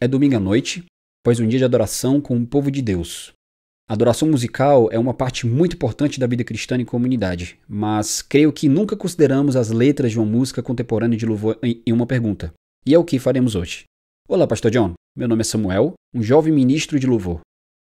é domingo à noite, pois um dia de adoração com o povo de Deus. A adoração musical é uma parte muito importante da vida cristã em comunidade, mas creio que nunca consideramos as letras de uma música contemporânea de louvor em uma pergunta. E é o que faremos hoje. Olá, Pastor John. Meu nome é Samuel, um jovem ministro de louvor.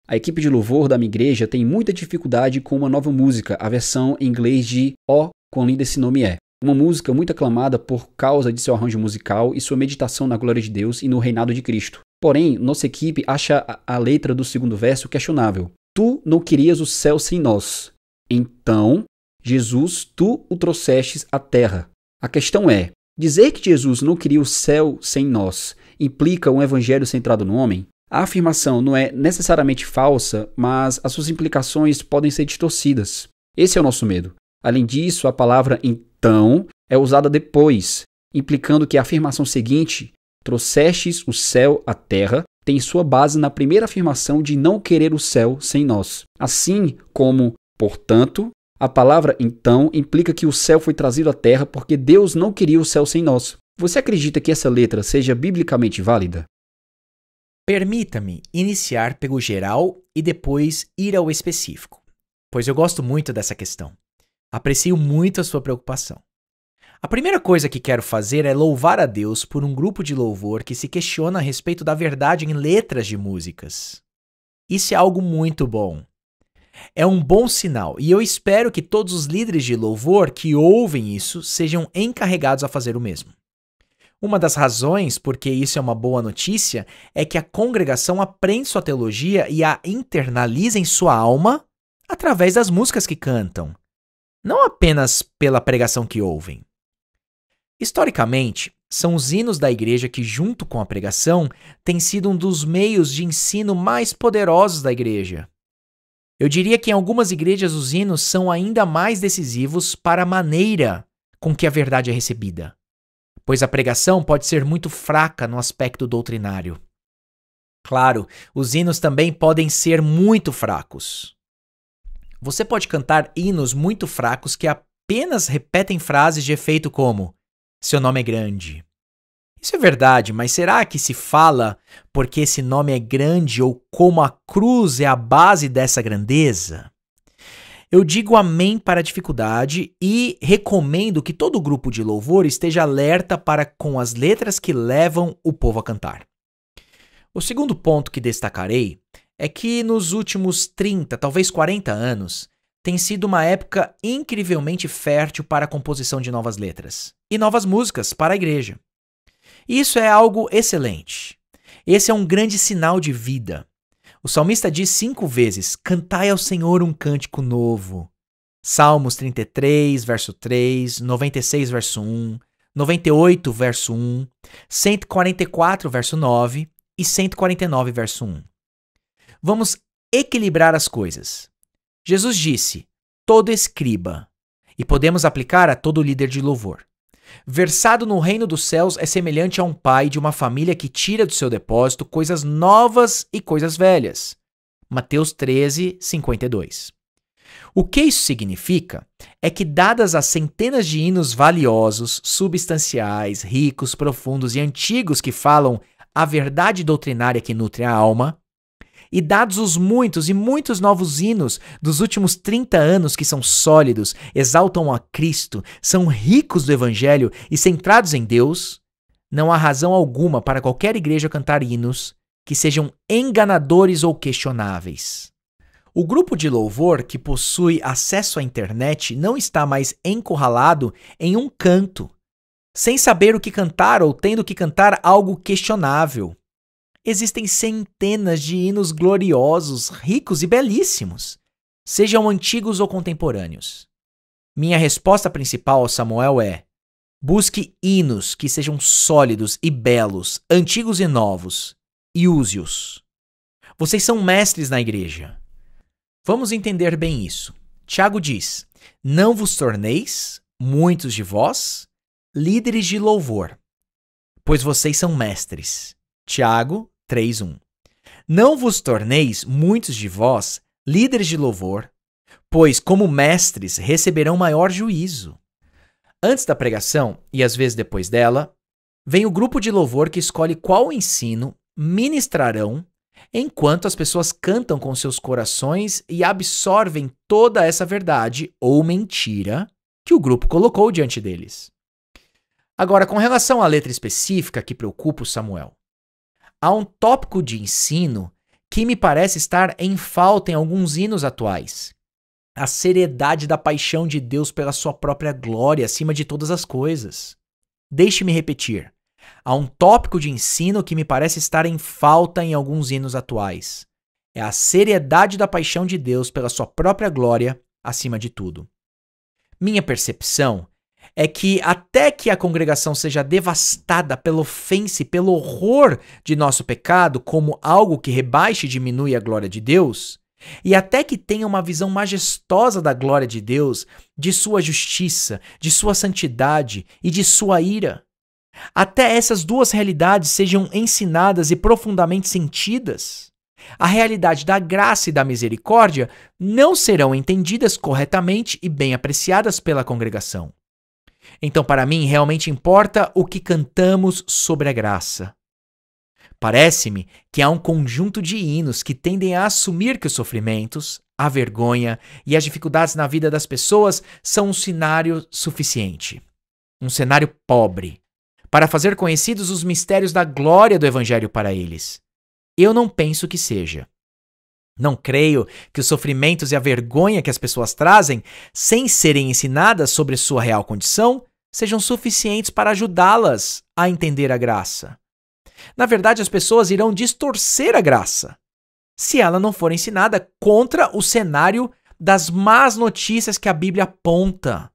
A equipe de louvor da minha igreja tem muita dificuldade com uma nova música, a versão em inglês de "O" oh, quão lindo esse nome é uma música muito aclamada por causa de seu arranjo musical e sua meditação na glória de Deus e no reinado de Cristo. Porém, nossa equipe acha a, letra do segundo verso questionável. Tu não querias o céu sem nós. Então, Jesus, tu o trouxestes à terra. A questão é: dizer que Jesus não queria o céu sem nós implica um evangelho centrado no homem? A afirmação não é necessariamente falsa, mas as suas implicações podem ser distorcidas. Esse é o nosso medo. Além disso, a palavra então é usada depois, implicando que a afirmação seguinte, trouxestes o céu à terra, tem sua base na primeira afirmação de não querer o céu sem nós. Assim como, portanto, a palavra então implica que o céu foi trazido à terra porque Deus não queria o céu sem nós. Você acredita que essa letra seja biblicamente válida? Permita-me iniciar pelo geral e depois ir ao específico, pois eu gosto muito dessa questão. Aprecio muito a sua preocupação. A primeira coisa que quero fazer é louvar a Deus por um grupo de louvor que se questiona a respeito da verdade em letras de músicas. Isso é algo muito bom. É um bom sinal e eu espero que todos os líderes de louvor que ouvem isso sejam encarregados a fazer o mesmo. Uma das razões por que isso é uma boa notícia é que a congregação aprende sua teologia e a internaliza em sua alma através das músicas que cantam não apenas pela pregação que ouvem. Historicamente, são os hinos da igreja que, junto com a pregação, têm sido um dos meios de ensino mais poderosos da igreja. Eu diria que em algumas igrejas os hinos são ainda mais decisivos para a maneira com que a verdade é recebida, pois a pregação pode ser muito fraca no aspecto doutrinário. Claro, os hinos também podem ser muito fracos. Você pode cantar hinos muito fracos que apenas repetem frases de efeito como: Seu nome é grande. Isso é verdade, mas será que se fala porque esse nome é grande ou como a cruz é a base dessa grandeza? Eu digo amém para a dificuldade e recomendo que todo grupo de louvor esteja alerta para com as letras que levam o povo a cantar. O segundo ponto que destacarei é que nos últimos 30, talvez 40 anos, tem sido uma época incrivelmente fértil para a composição de novas letras e novas músicas para a igreja. Isso é algo excelente. Esse é um grande sinal de vida. O salmista diz cinco vezes: Cantai ao Senhor um cântico novo. Salmos 33, verso 3, 96, verso 1, 98, verso 1, 144, verso 9 e 149, verso 1. Vamos equilibrar as coisas. Jesus disse: todo escriba, e podemos aplicar a todo líder de louvor. Versado no reino dos céus é semelhante a um pai de uma família que tira do seu depósito coisas novas e coisas velhas. Mateus 13, 52. O que isso significa é que, dadas as centenas de hinos valiosos, substanciais, ricos, profundos e antigos que falam a verdade doutrinária que nutre a alma, e dados os muitos e muitos novos hinos dos últimos 30 anos que são sólidos, exaltam a Cristo, são ricos do Evangelho e centrados em Deus, não há razão alguma para qualquer igreja cantar hinos que sejam enganadores ou questionáveis. O grupo de louvor que possui acesso à internet não está mais encurralado em um canto, sem saber o que cantar ou tendo que cantar algo questionável existem centenas de hinos gloriosos, ricos e belíssimos, sejam antigos ou contemporâneos. Minha resposta principal ao Samuel é: busque hinos que sejam sólidos e belos, antigos e novos, e use-os. Vocês são mestres na igreja. Vamos entender bem isso. Tiago diz: Não vos torneis, muitos de vós, líderes de louvor, pois vocês são mestres. Tiago, 3:1. Não vos torneis muitos de vós líderes de louvor, pois como mestres receberão maior juízo. Antes da pregação e às vezes depois dela, vem o grupo de louvor que escolhe qual ensino ministrarão enquanto as pessoas cantam com seus corações e absorvem toda essa verdade ou mentira que o grupo colocou diante deles. Agora, com relação à letra específica que preocupa o Samuel, há um tópico de ensino que me parece estar em falta em alguns hinos atuais. A seriedade da paixão de Deus pela sua própria glória acima de todas as coisas. Deixe-me repetir. Há um tópico de ensino que me parece estar em falta em alguns hinos atuais. É a seriedade da paixão de Deus pela sua própria glória acima de tudo. Minha percepção é que até que a congregação seja devastada pela ofensa e pelo horror de nosso pecado como algo que rebaixa e diminui a glória de Deus, e até que tenha uma visão majestosa da glória de Deus, de sua justiça, de sua santidade e de sua ira, até essas duas realidades sejam ensinadas e profundamente sentidas, a realidade da graça e da misericórdia não serão entendidas corretamente e bem apreciadas pela congregação. Então, para mim, realmente importa o que cantamos sobre a graça. Parece-me que há um conjunto de hinos que tendem a assumir que os sofrimentos, a vergonha e as dificuldades na vida das pessoas são um cenário suficiente, um cenário pobre, para fazer conhecidos os mistérios da glória do Evangelho para eles. Eu não penso que seja. Não creio que os sofrimentos e a vergonha que as pessoas trazem, sem serem ensinadas sobre sua real condição, sejam suficientes para ajudá-las a entender a graça. Na verdade, as pessoas irão distorcer a graça se ela não for ensinada contra o cenário das más notícias que a Bíblia aponta.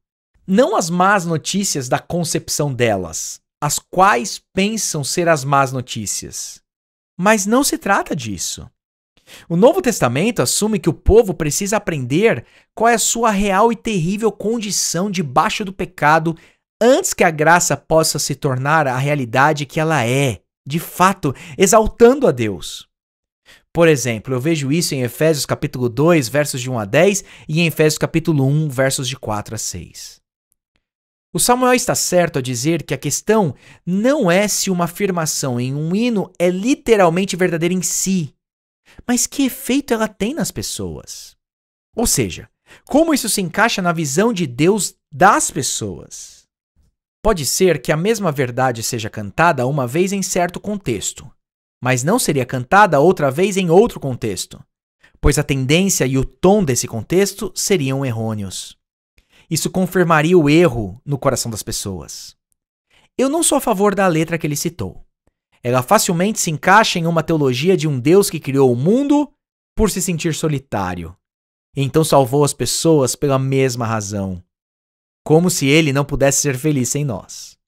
Não as más notícias da concepção delas, as quais pensam ser as más notícias. Mas não se trata disso. O Novo Testamento assume que o povo precisa aprender qual é a sua real e terrível condição debaixo do pecado antes que a graça possa se tornar a realidade que ela é, de fato, exaltando a Deus. Por exemplo, eu vejo isso em Efésios capítulo 2, versos de 1 a 10 e em Efésios capítulo 1, versos de 4 a 6. O Samuel está certo a dizer que a questão não é se uma afirmação em um hino é literalmente verdadeira em si, mas que efeito ela tem nas pessoas? Ou seja, como isso se encaixa na visão de Deus das pessoas? Pode ser que a mesma verdade seja cantada uma vez em certo contexto, mas não seria cantada outra vez em outro contexto, pois a tendência e o tom desse contexto seriam errôneos. Isso confirmaria o erro no coração das pessoas. Eu não sou a favor da letra que ele citou. Ela facilmente se encaixa em uma teologia de um Deus que criou o mundo por se sentir solitário. E então salvou as pessoas pela mesma razão. Como se ele não pudesse ser feliz sem nós.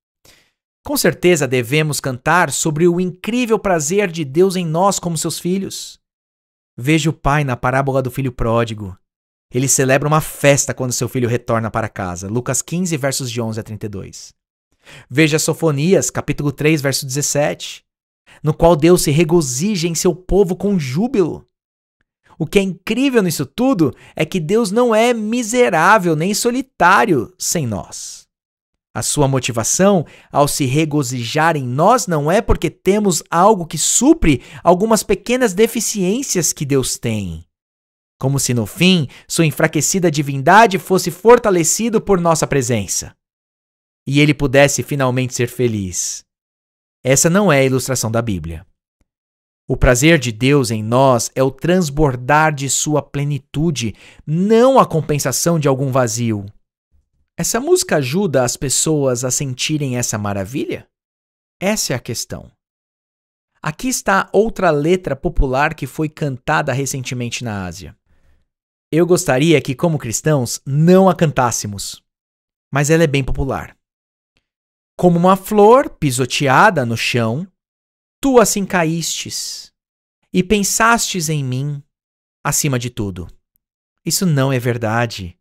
Com certeza devemos cantar sobre o incrível prazer de Deus em nós como seus filhos. Veja o pai na parábola do filho pródigo. Ele celebra uma festa quando seu filho retorna para casa. Lucas 15, versos de 11 a 32. Veja Sofonias, capítulo 3, verso 17, no qual Deus se regozija em seu povo com júbilo. O que é incrível nisso tudo é que Deus não é miserável nem solitário sem nós. A sua motivação ao se regozijar em nós não é porque temos algo que supre algumas pequenas deficiências que Deus tem. Como se no fim sua enfraquecida divindade fosse fortalecido por nossa presença e ele pudesse finalmente ser feliz. Essa não é a ilustração da Bíblia. O prazer de Deus em nós é o transbordar de sua plenitude, não a compensação de algum vazio. Essa música ajuda as pessoas a sentirem essa maravilha? Essa é a questão. Aqui está outra letra popular que foi cantada recentemente na Ásia. Eu gostaria que, como cristãos, não a cantássemos, mas ela é bem popular. Como uma flor pisoteada no chão, tu assim caístes e pensastes em mim acima de tudo. Isso não é verdade.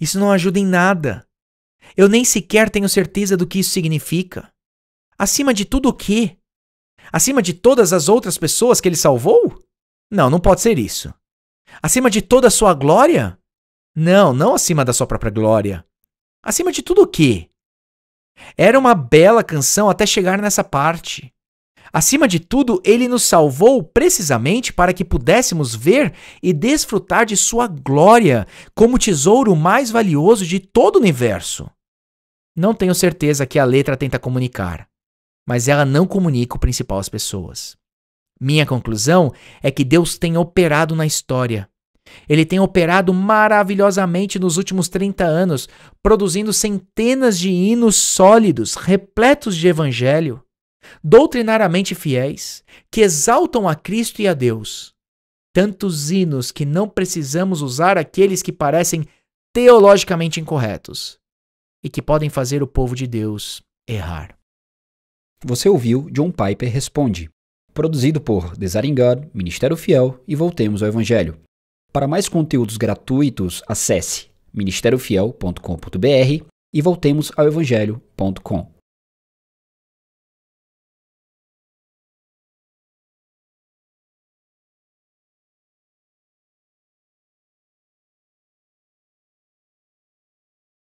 Isso não ajuda em nada. Eu nem sequer tenho certeza do que isso significa. Acima de tudo o quê? Acima de todas as outras pessoas que ele salvou? Não, não pode ser isso. Acima de toda a sua glória? Não, não acima da sua própria glória. Acima de tudo o quê? Era uma bela canção até chegar nessa parte. Acima de tudo, ele nos salvou precisamente para que pudéssemos ver e desfrutar de sua glória como tesouro mais valioso de todo o universo. Não tenho certeza que a letra tenta comunicar, mas ela não comunica o principal às pessoas. Minha conclusão é que Deus tem operado na história ele tem operado maravilhosamente nos últimos 30 anos, produzindo centenas de hinos sólidos, repletos de evangelho, doutrinariamente fiéis, que exaltam a Cristo e a Deus. Tantos hinos que não precisamos usar aqueles que parecem teologicamente incorretos e que podem fazer o povo de Deus errar. Você ouviu John Piper Responde, produzido por Desaringado, Ministério Fiel e Voltemos ao Evangelho. Para mais conteúdos gratuitos, acesse ministériofiel.com.br e voltemos ao evangelho.com.